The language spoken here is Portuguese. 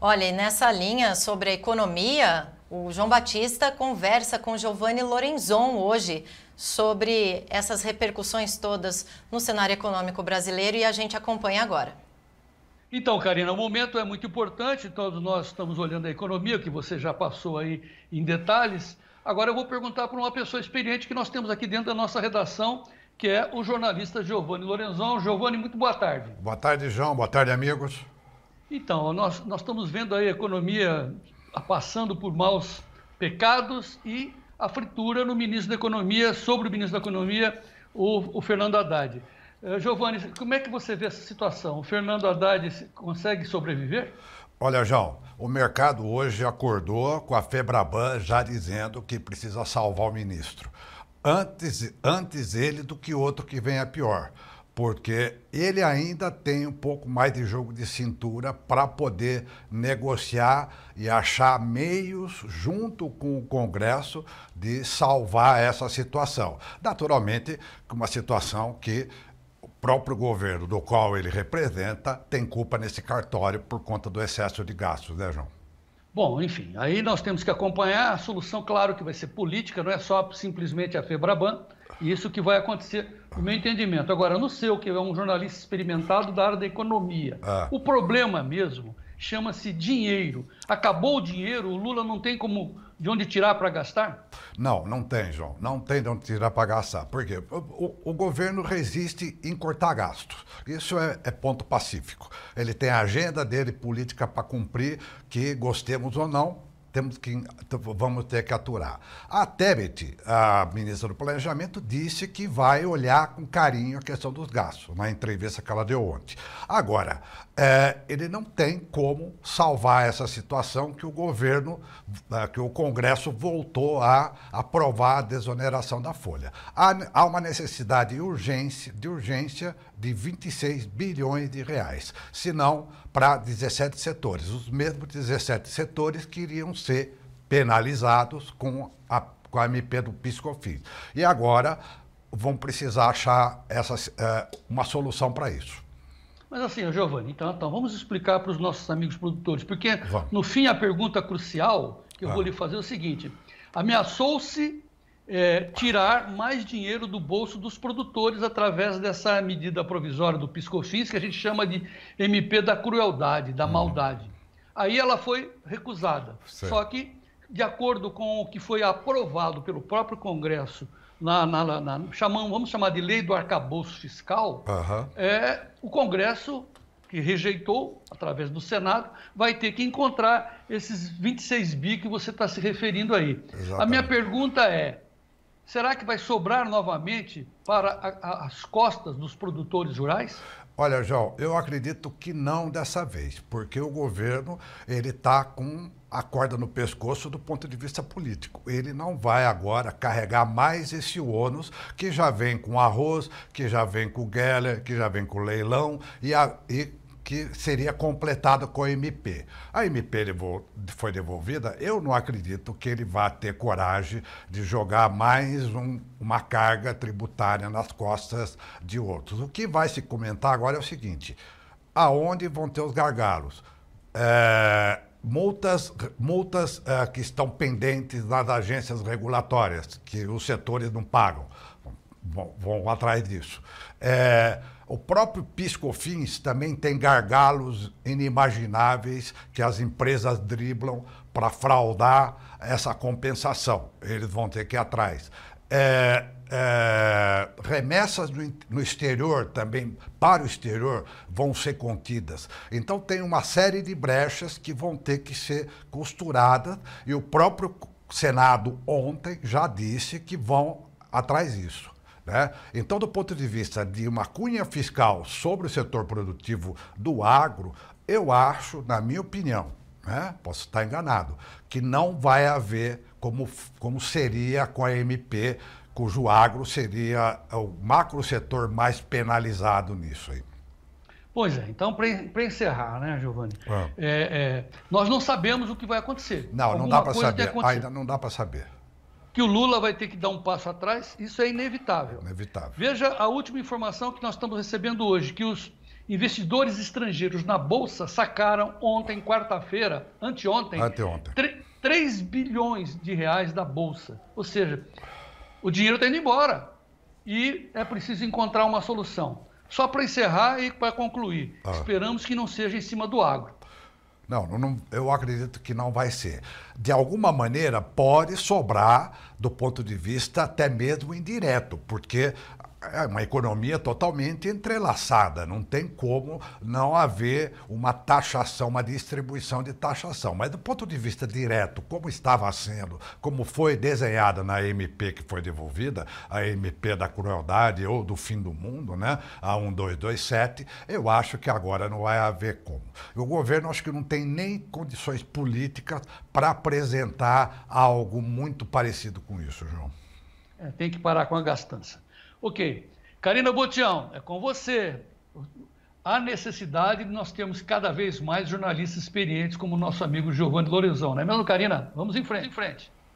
Olha, e nessa linha sobre a economia, o João Batista conversa com Giovanni Lorenzon hoje sobre essas repercussões todas no cenário econômico brasileiro e a gente acompanha agora. Então, Karina, o momento é muito importante, todos nós estamos olhando a economia, que você já passou aí em detalhes. Agora eu vou perguntar para uma pessoa experiente que nós temos aqui dentro da nossa redação, que é o jornalista Giovanni Lorenzon. Giovanni, muito boa tarde. Boa tarde, João. Boa tarde, amigos. Então, nós, nós estamos vendo aí a economia passando por maus pecados e a fritura no ministro da Economia, sobre o ministro da Economia, o, o Fernando Haddad. Eh, Giovanni, como é que você vê essa situação? O Fernando Haddad consegue sobreviver? Olha, João, o mercado hoje acordou com a Febraban já dizendo que precisa salvar o ministro. Antes, antes ele do que outro que venha pior porque ele ainda tem um pouco mais de jogo de cintura para poder negociar e achar meios, junto com o Congresso, de salvar essa situação. Naturalmente, uma situação que o próprio governo do qual ele representa tem culpa nesse cartório por conta do excesso de gastos, né, João? Bom, enfim, aí nós temos que acompanhar. A solução, claro, que vai ser política, não é só simplesmente a Febraban. Isso que vai acontecer, no meu entendimento. Agora, no seu, que é um jornalista experimentado da área da economia, ah. o problema mesmo chama-se dinheiro. Acabou o dinheiro, o Lula não tem como de onde tirar para gastar? Não, não tem, João. Não tem de onde tirar para gastar. Por quê? O, o, governo resiste em cortar gastos. Isso é, é ponto pacífico. Ele tem a agenda dele política para cumprir, que gostemos ou não, temos que, vamos ter que aturar. A Tebet, a ministra do Planejamento, disse que vai olhar com carinho a questão dos gastos, na entrevista que ela deu ontem. Agora, é, ele não tem como salvar essa situação que o governo, é, que o Congresso voltou a aprovar a desoneração da Folha. Há, uma necessidade de urgência, de urgência de 26 bilhões de reais, se não para 17 setores, os mesmos 17 setores que iriam ser penalizados com a, com a MP do Piscofins. E agora vão precisar achar essa é, uma solução para isso. Mas assim, Giovanni, então, então vamos explicar para os nossos amigos produtores, porque vamos. no fim a pergunta crucial que eu ah. vou lhe fazer é o seguinte: ameaçou-se é, tirar mais dinheiro do bolso dos produtores através dessa medida provisória do Piscofins, que a gente chama de MP da crueldade, da hum. maldade. Aí ela foi recusada. Ah, Só que, de acordo com o que foi aprovado pelo próprio Congresso, na, na, na, chamam, vamos chamar de lei do arcabouço fiscal, uhum. é, o Congresso, que rejeitou, através do Senado, vai ter que encontrar esses 26 bi que você está se referindo aí. Exatamente. A minha pergunta é: Será que vai sobrar novamente para a, a, as costas dos produtores rurais? Olha, João, eu acredito que não dessa vez, porque o governo ele está com a corda no pescoço do ponto de vista político. Ele não vai agora carregar mais esse ônus que já vem com arroz, que já vem com o Geller, que já vem com o leilão e, a, e que seria completado com a MP. A MP foi devolvida. Eu não acredito que ele vá ter coragem de jogar mais um, uma carga tributária nas costas de outros. O que vai se comentar agora é o seguinte: aonde vão ter os gargalos? É, multas, multas é, que estão pendentes nas agências regulatórias, que os setores não pagam vão, vão atrás disso. É, o próprio Piscofins também tem gargalos inimagináveis que as empresas driblam para fraudar essa compensação. Eles vão ter que ir atrás. É, é, remessas no, no, exterior também, para o exterior, vão ser contidas. Então, tem uma série de brechas que vão ter que ser costuradas, e o próprio Senado ontem já disse que vão atrás disso. Né? Então, do ponto de vista de uma cunha fiscal sobre o setor produtivo do agro, eu acho, na minha opinião, né? posso estar enganado, que não vai haver como, como seria com a MP, cujo agro seria o macro setor mais penalizado nisso aí. Pois é, então para encerrar, né, Giovanni? É. É, é, nós não sabemos o que vai acontecer. Não, Alguma não dá para saber. Ainda não dá para saber que o Lula vai ter que dar um passo atrás, isso é inevitável. Inevitável. Veja a última informação que nós estamos recebendo hoje, que os investidores estrangeiros na Bolsa sacaram ontem, quarta-feira, anteontem, anteontem. 3 bilhões de reais da Bolsa. Ou seja, o dinheiro está indo embora e é preciso encontrar uma solução. Só para encerrar e para concluir, ah. esperamos que não seja em cima do agro. Não, não, eu acredito que não vai ser. De alguma maneira, pode sobrar do ponto de vista até mesmo indireto, porque é uma economia totalmente entrelaçada, não tem como não haver uma taxação, uma distribuição de taxação. Mas do ponto de vista direto, como estava sendo, como foi desenhada na MP que foi devolvida, a MP da crueldade ou do fim do mundo, né? A 1227, eu acho que agora não vai haver como. O governo acho que não tem nem condições políticas para apresentar algo muito parecido com isso, João. É, tem que parar com a gastança. Ok. Karina Botião, é com você. Há necessidade de nós termos cada vez mais jornalistas experientes, como o nosso amigo Giovanni Lorenzão, não é mesmo, Karina? Vamos em frente. Em frente.